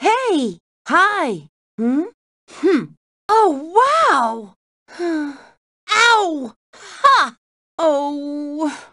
hey! Hi! Hmm? Hmm. Oh, wow! Ow! Ha! Oh...